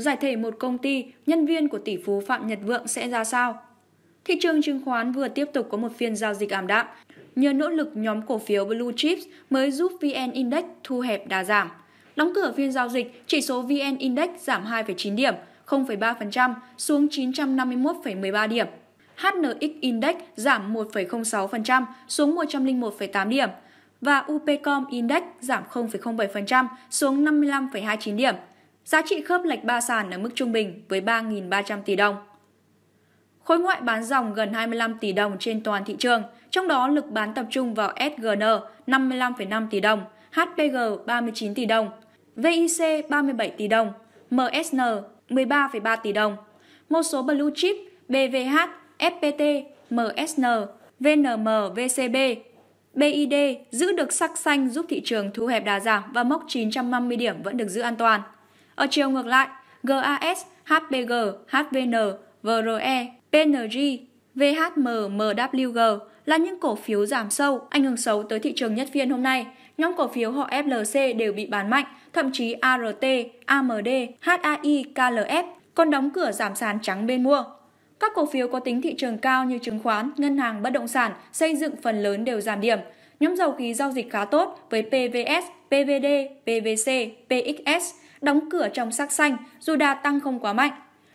giải thể một công ty, nhân viên của tỷ phú Phạm Nhật Vượng sẽ ra sao? Thị trường chứng khoán vừa tiếp tục có một phiên giao dịch ảm đạm. Nhờ nỗ lực nhóm cổ phiếu Blue Chips mới giúp VN Index thu hẹp đà giảm. Đóng cửa phiên giao dịch, chỉ số VN Index giảm 2,9 điểm, 0,3% xuống 951,13 điểm. HNX Index giảm 1,06% xuống 101,8 điểm và UPCOM Index giảm 0,07% xuống 55,29 điểm giá trị khớp lệch ba sàn ở mức trung bình với 3.300 tỷ đồng. Khối ngoại bán dòng gần 25 tỷ đồng trên toàn thị trường, trong đó lực bán tập trung vào SGN 55,5 tỷ đồng, HPG 39 tỷ đồng, VIC 37 tỷ đồng, MSN 13,3 tỷ đồng. Một số blue chip BVH, FPT, MSN, VNM, VCB, BID giữ được sắc xanh giúp thị trường thu hẹp đà giảm và mốc 950 điểm vẫn được giữ an toàn. Ở chiều ngược lại, GAS, HPG, HVN, VRE, PNG, VHM, MWG là những cổ phiếu giảm sâu, ảnh hưởng xấu tới thị trường nhất phiên hôm nay. Nhóm cổ phiếu họ FLC đều bị bán mạnh, thậm chí ART, AMD, HAI, KLF còn đóng cửa giảm sàn trắng bên mua. Các cổ phiếu có tính thị trường cao như chứng khoán, ngân hàng, bất động sản, xây dựng phần lớn đều giảm điểm. Nhóm dầu khí giao dịch khá tốt với PVS, PVD, PVC, PXS đóng cửa trong sắc xanh dù đà tăng không quá mạnh.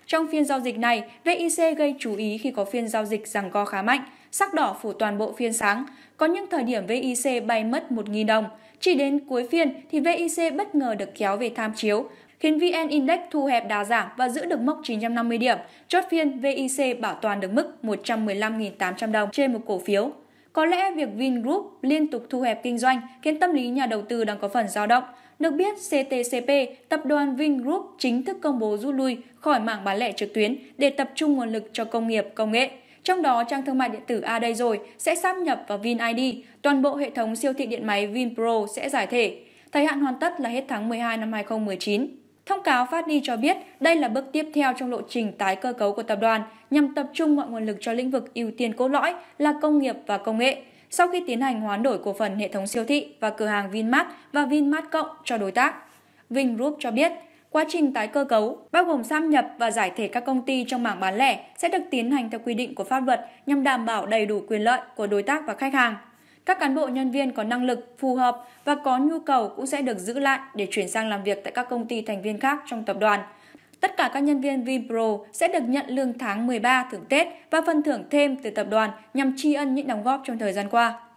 Trong phiên giao dịch này, VIC gây chú ý khi có phiên giao dịch rằng co khá mạnh, sắc đỏ phủ toàn bộ phiên sáng. Có những thời điểm VIC bay mất 1.000 đồng. Chỉ đến cuối phiên thì VIC bất ngờ được kéo về tham chiếu, khiến VN Index thu hẹp đà giảm và giữ được mốc 950 điểm. Chốt phiên, VIC bảo toàn được mức 115.800 đồng trên một cổ phiếu. Có lẽ việc Vingroup liên tục thu hẹp kinh doanh khiến tâm lý nhà đầu tư đang có phần dao động. Được biết, CTCP, tập đoàn Vingroup chính thức công bố rút lui khỏi mạng bán lẻ trực tuyến để tập trung nguồn lực cho công nghiệp, công nghệ. Trong đó, trang thương mại điện tử A đây rồi sẽ sáp nhập vào VinID, toàn bộ hệ thống siêu thị điện máy Vinpro sẽ giải thể. Thời hạn hoàn tất là hết tháng 12 năm 2019. Thông cáo phát đi cho biết đây là bước tiếp theo trong lộ trình tái cơ cấu của tập đoàn nhằm tập trung mọi nguồn lực cho lĩnh vực ưu tiên cốt lõi là công nghiệp và công nghệ sau khi tiến hành hoán đổi cổ phần hệ thống siêu thị và cửa hàng Vinmart và Vinmart Cộng cho đối tác. Vingroup cho biết, quá trình tái cơ cấu bao gồm sáp nhập và giải thể các công ty trong mảng bán lẻ sẽ được tiến hành theo quy định của pháp luật nhằm đảm bảo đầy đủ quyền lợi của đối tác và khách hàng. Các cán bộ nhân viên có năng lực, phù hợp và có nhu cầu cũng sẽ được giữ lại để chuyển sang làm việc tại các công ty thành viên khác trong tập đoàn. Tất cả các nhân viên Vinpro sẽ được nhận lương tháng 13 thưởng Tết và phần thưởng thêm từ tập đoàn nhằm tri ân những đóng góp trong thời gian qua.